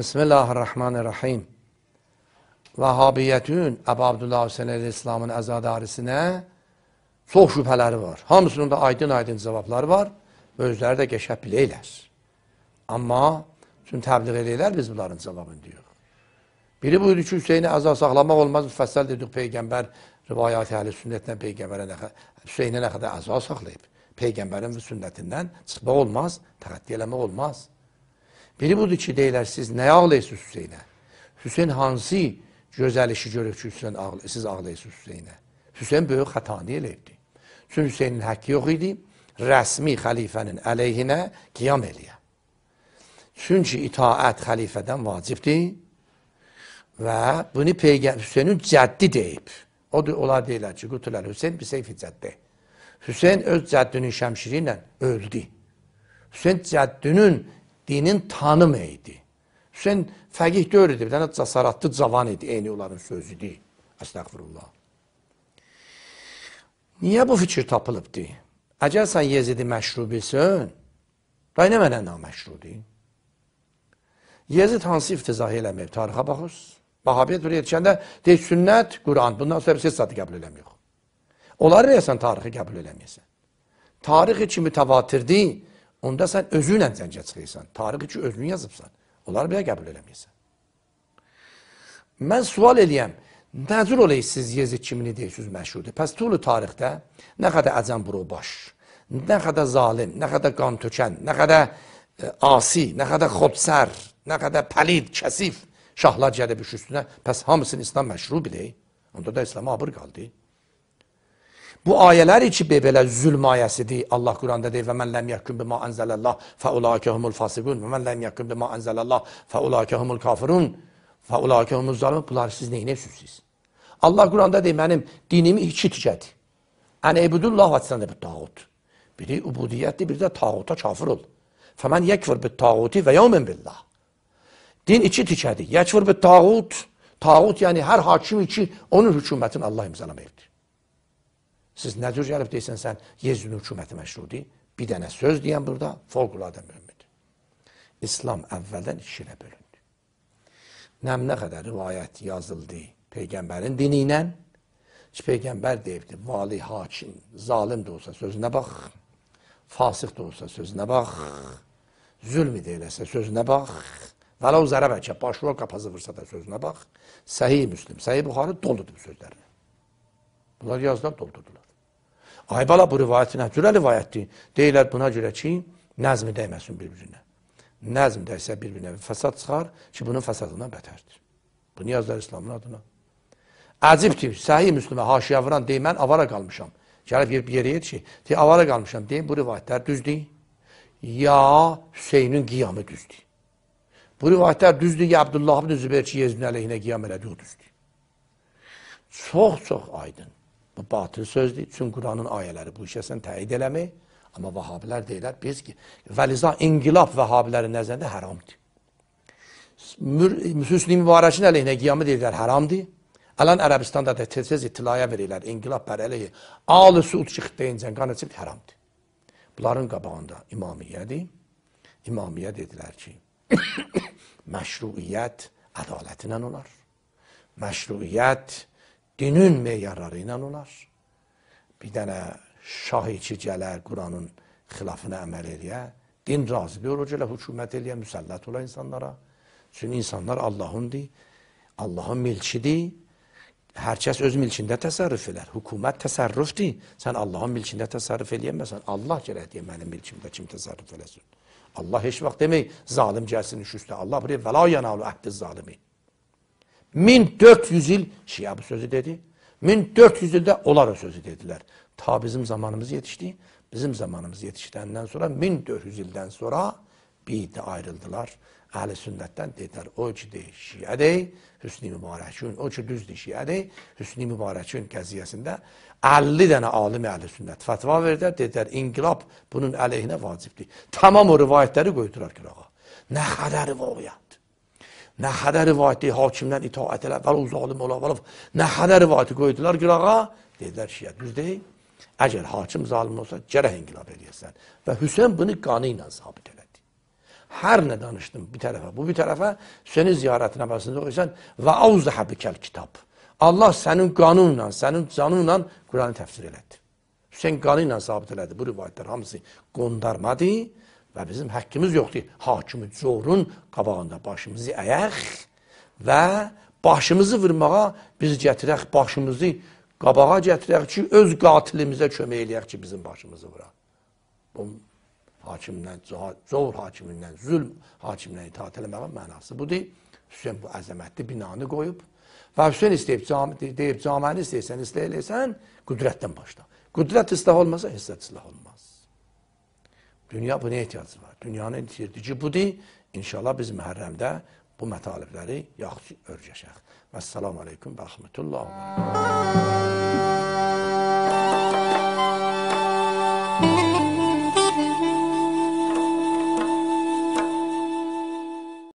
Bismillahirrahmanirrahim. Vəhabiyyətün Əbu Abdullah Hüseyin İslamın əzadarisinə çox şübhələri var. Hamısının da aydın-aydın cavabları var və özləri də geçə bilirlər. Amma tüm təbliğ edirlər biz bunların cavabını diyor. Biri buyurdu ki, Hüseyin'i əza saxlamaq olmaz, müfəssəl dedik Peyğəmbər rivayət-i əli sünnətinə Peyğəmbərə ne Hüseyinə nə qədər əza saxlayıb. Peyğəmbərin sünnətindən çıxmaq olmaz, təqəddi eləmək olmaz. Biri budur ki, deyirlər, siz nəyə ağlayırsınız Hüseynə? Hüseyn hansı gözəlişi görür ki, Hüseyn ağlay siz ağlayırsınız Hüseynə? Hüseyn böyük xətanı eləyirdi. Çünki Hüseynin haqqı yox idi, rəsmi xəlifənin əleyhinə qiyam eləyə. Çünki itaət xəlifədən vacibdir və bunu Peyğəmbər Hüseynin cəddi deyib. O da onlar deyirlər ki, qutular Hüseyn bir seyfi cəddi. Hüseyn öz cəddinin şəmşiri ilə öldü. Hüseyn cəddinin dinin tanımı idi. Hüseyin fəqih öyrədir, bir dənə cəsaratlı cavan idi, eyni onların sözüdür. Əstəğfirullah. Niyə bu fikir tapılıbdır? Əgər sən Yezidi məşrubisən, day nə mənə naməşrubi? Yezid hansı iftizahı eləməyib? Tarixa baxırız. Vahabiyə duru yetişəndə deyir, sünnət, Quran, bundan sonra siz sadı qəbul eləməyik. Onları rəyəsən tarixi qəbul eləməyəsən. Tarixi kimi təvatirdir, Onda sən özünlə cəngə çıxırsan. Tarix üçün özün yazıbsan. Onlar belə qəbul eləməyəsən. Mən sual eləyəm. Nəzür olay siz Yezid kimini deyirsiniz məşhurdur. Pəs tulu tarixdə nə qədər əcəm buru baş, nə qədər zalim, nə qədər qan tökən, nə qədər ə, e, asi, nə qədər xodsər, nə qədər pəlid, kəsif şahlar gəlib üstünə. Pəs hamısını İslam məşru bilir. Onda da İslam'a abır qaldı. Bu ayələr ki, belə zülm ayəsidir. Allah Quranda deyir: "Və men lem yekun bima enzelallah fe ulaike humul fasikun ve men lem yekun bima enzelallah fe ulaike humul kafirun fe ulaike humuz zalimun." Bunlar siz nə edirsiniz? Allah Quranda deyir: "Mənim dinimi iki ticədir. Ən ibudullah vatsanda bir tağut. Biri ubudiyyətdir, biri də tağuta kafir ol. Fəmən yekfur bit tağuti və yu'min billah." Din iki ticədir. Yekfur bit tağut. Tağut yəni hər hakimi ki, onun hökumətini Allah imzalamayıbdır. Siz nə cür gəlib deyirsən sən Yezün hökuməti məşrudi? Bir dənə söz deyən burada fövqəladə mühümdür. İslam əvvəldən ikişirə bölündü. Nəmnə qədər rivayət yazıldı peyğəmbərin dini ilə. Ki peyğəmbər deyibdi, vali hakim zalim də olsa sözünə bax, fasıq da olsa sözünə bax, zülm edəsə sözünə bax. Vələ o zərə bəlkə başrol qapazı vursa da sözünə bax. Səhih Müslim, Səhih Buxarı doludur bu sözlərini. Bunlar yazılar doldurdular. Ay bala bu rivayət nə cürə rivayətdir? Deyirlər buna görə ki, nəzmi dəyməsin bir-birinə. Nəzm dəysə bir-birinə fəsad çıxar ki, bunun fəsadından bətərdir. Bunu yazlar İslamın adına. Əcibdir, səhih müslümə haşiyə vuran deyir, mən avara qalmışam. Gəlib yer, yerə yet ki, deyir, avara qalmışam, deyir, bu rivayətlər düzdür. Ya Hüseynin qiyamı düzdür. Bu rivayətlər düzdür, ya Abdullah ibn Zübeyir ki, Yezdin əleyhinə qiyam elədi, o düzdür. Çox-çox aydın. Bu batıl sözdür. Çünki Quranın ayələri bu işəsən təyid eləmir. Amma vahabilər deyirlər biz ki, vəliza inqilab vahabilərin nəzərində haramdır. Hüsnü Mübarəkin əleyhinə qiyamı deyirlər haramdır. Ələn Ərəbistanda da tez-tez itilaya verirlər. İnqilab bər əleyhi. Alı suud çıxıb deyincən qan içib haramdır. Bunların qabağında imamiyyədir. İmamiyyə dedilər ki, məşruiyyət ədalətlə olar. Məşruiyyət dinin meyarları ilə olar. Bir dənə şahı ki gələr Quranın xilafına əməl eləyə, din razı bir orucu ilə hökumət eləyə, müsəllət ola insanlara. Çünki insanlar Allahındır, Allahın milkidir. Hər kəs öz milkində təsərrüf elər. Hökumət təsərrüfdür. Sən Allahın milkində təsərrüf eləyəməsən. Allah gərək deyə mənim milkimdə kim təsərrüf eləsin. Allah heç vaxt demək, zalim gəlsin üstə. Allah bir vəla yanalı əhdi zalimi. 1400 il Şia bu sözü dedi. 1400 ildə onlar o sözü dedilər. Ta bizim zamanımız yetişdi. Bizim zamanımız yetişdikdən sonra 1400 ildən sonra bir də ayrıldılar. Əhl-i sünnətdən dedilər, o ki deyil, şiyədir, Hüsnü Mübarəkün, o ki düzdür, şiyədir, Hüsnü Mübarəkün qəziyyəsində 50 dənə alim əhl-i sünnət fətva verdilər, dedilər, inqilab bunun əleyhinə vacibdir. Tamam o rivayətləri qoydular qırağa. Nə xədəri var ya? Nə hədə rivayəti hakimdən itaət elə, vəl zalim ola, vəl nə hədə rivayəti qoydular qırağa, dedilər şiyə, düz deyil. Əgər hakim zalim olsa, gərək inqilab eləyəsən. Və Hüseyn bunu qanı ilə sabit elədi. Hər nə danışdım bir tərəfə, bu bir tərəfə səni ziyarətin əvəzində oxuysan və avzəhə bikəl kitab. Allah sənin qanunla, sənin canınla Quranı təfsir elədi. Hüseyn qanı ilə sabit elədi bu rivayətlər hamısı qondarmadır və bizim haqqımız yoxdur. Hakimi zorun qabağında başımızı əyək və başımızı vurmağa biz gətirək, başımızı qabağa gətirək ki, öz qatilimizə kömək eləyək ki, bizim başımızı vuraq. Bu hakimdən, zor hakimindən, zülm hakimindən itaat eləməyin mənası budur. Hüseyn bu əzəmətli binanı qoyub və Hüseyn istəyib, cam deyib, caməni istəyirsən, istəyirsən, qüdrətdən başla. Qüdrət islah olmasa, hissət islah olmaz. Dünya buna ehtiyac var. Dünyanın yirdici budur. İnşallah biz məhərrəmdə bu mətalibləri yaxşı örgəşək. Vəssalamu aleykum və rəhmətullah və bərəkatuhu.